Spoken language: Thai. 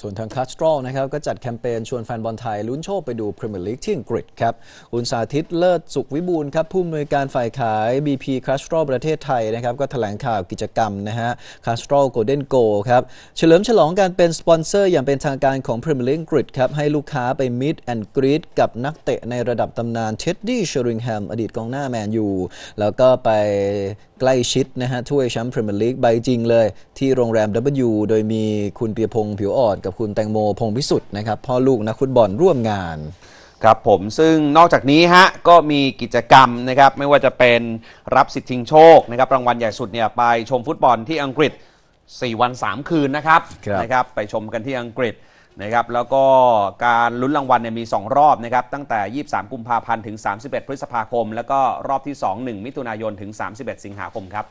ส่วนทางคัสตรอลนะครับก็จัดแคมเปญชวนแฟนบอลไทยลุ้นโชคไปดูพรีเมียร์ลีกที่อังกฤษครับคุณสาธิตเลิศสุขวิบูลครับผู้อำนวยการฝ่ายขาย BP คัสตรอลประเทศไทยนะครับก็แถลงข่าวกิจกรรมนะฮะคัสตรอลโกลเด้นโกครับเฉลิมฉลองการเป็นสปอนเซอร์อย่างเป็นทางการของพรีเมียร์ลีกอังกฤษครับให้ลูกค้าไปมิดแอนด์กรีดกับนักเตะในระดับตำนานเท็ดดี้เชอริงแฮมอดีตกองหน้าแมนยูแล้วก็ไปใกล้ชิดนะฮะถ้วยแชมป์พรีเมียร์ลีกใบจริงเลยที่โรงแรม W โดยมีคุณเปียพงศ์ผิวอ่อนกับับคุณแตงโมพงพิสุทธิ์นะครับพ่อลูกนักฟุตบอลร่วมงาน ครับผมซึ่งนอกจากนี้ฮะ ก็มีกิจกรรมนะครับ ไม่ว่าจะเป็นรับสิทธิ์ชิงโชคนะครับรางวัลใหญ่สุดเนี่ยไปชมฟุตบอลที่อังกฤษ 4 วัน 3 คืนนะครับนะครับไปชมกันที่อังกฤษนะครับแล้วก็การลุ้นรางวัลเนี่ยมี 2 รอบนะครับ ตั้งแต่ 23 กุมภาพันธ์ ถึง 31 พฤษภาคม แล้วก็รอบที่ 2 1 มิถุนายนถึง31สิงหาคมครับ